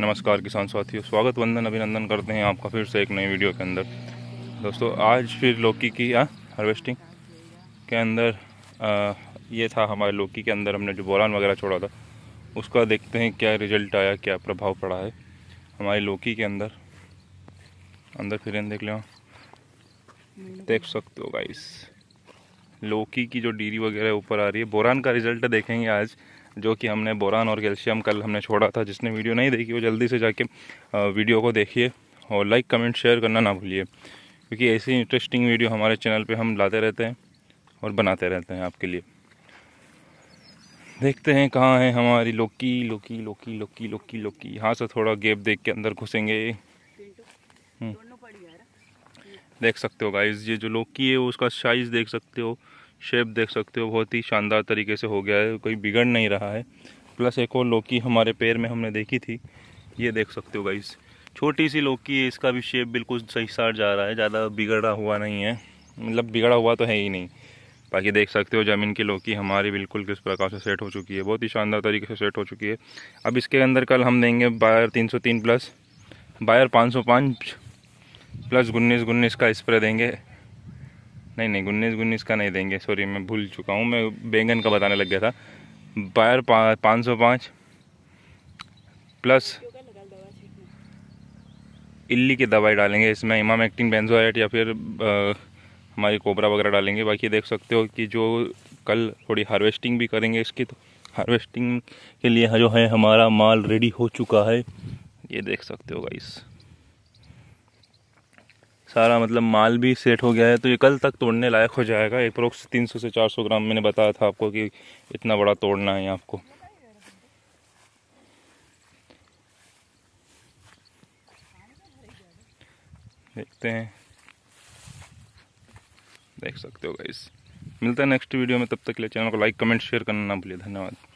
नमस्कार किसान साथियों स्वागत वंदन अभिनंदन करते हैं आपका फिर से एक नई वीडियो के अंदर दोस्तों आज फिर लौकी की आ, हार्वेस्टिंग के अंदर आ, ये था हमारे लौकी के अंदर हमने जो बोरान वगैरह छोड़ा था उसका देखते हैं क्या रिजल्ट आया क्या प्रभाव पड़ा है हमारी लौकी के अंदर अंदर फिर देख लिया हाँ। देख सकते हो गाइस लौकी की जो डीरी वगैरह ऊपर आ रही है बोरान का रिजल्ट देखेंगे आज जो कि हमने बोरान और कैल्शियम कल हमने छोड़ा था जिसने वीडियो नहीं देखी वो जल्दी से जाके वीडियो को देखिए और लाइक कमेंट शेयर करना ना भूलिए क्योंकि ऐसी इंटरेस्टिंग वीडियो हमारे चैनल पे हम लाते रहते हैं और बनाते रहते हैं आपके लिए देखते हैं कहाँ है हमारी लोकी लोकी लोकी लोकी लोकी लोकी यहाँ से थोड़ा गेप देख के अंदर घुसेंगे हम्म। देख सकते हो गाइज ये जो लोकी है उसका साइज़ देख सकते हो शेप देख सकते हो बहुत ही शानदार तरीके से हो गया है कोई बिगड़ नहीं रहा है प्लस एक और लौकी हमारे पैर में हमने देखी थी ये देख सकते हो गाइस छोटी सी लौकी है इसका भी शेप बिल्कुल सही सार जा रहा है ज़्यादा बिगड़ा हुआ नहीं है मतलब बिगड़ा हुआ तो है ही नहीं बाकी देख सकते हो ज़मीन की लौकी हमारी बिल्कुल किस प्रकार से सेट हो चुकी है बहुत ही शानदार तरीके से सेट हो चुकी है अब इसके अंदर कल हम देंगे बायर 303 प्लस बायर 505 प्लस उन्नीस उन्नीस का स्प्रे देंगे नहीं नहीं गुन्नीस गुन्नीस का नहीं देंगे सॉरी मैं भूल चुका हूँ मैं बैंगन का बताने लग गया था बायर पाँच सौ पाँच प्लस इल्ली की दवाई डालेंगे इसमें इमाम एक्टिंग बेंजोट या फिर हमारी कोबरा वगैरह डालेंगे बाकी देख सकते हो कि जो कल थोड़ी हार्वेस्टिंग भी करेंगे इसकी तो हार्वेस्टिंग के लिए जो है हमारा माल रेडी हो चुका है ये देख सकते हो गाइस सारा मतलब माल भी सेट हो गया है तो ये कल तक तोड़ने लायक हो जाएगा अप्रोक्स तीन सौ से चार सौ ग्राम मैंने बताया था आपको कि इतना बड़ा तोड़ना है आपको देखते हैं देख सकते हो गाइस मिलता है नेक्स्ट वीडियो में तब तक के लिए चैनल को लाइक कमेंट शेयर करना ना भूलिए धन्यवाद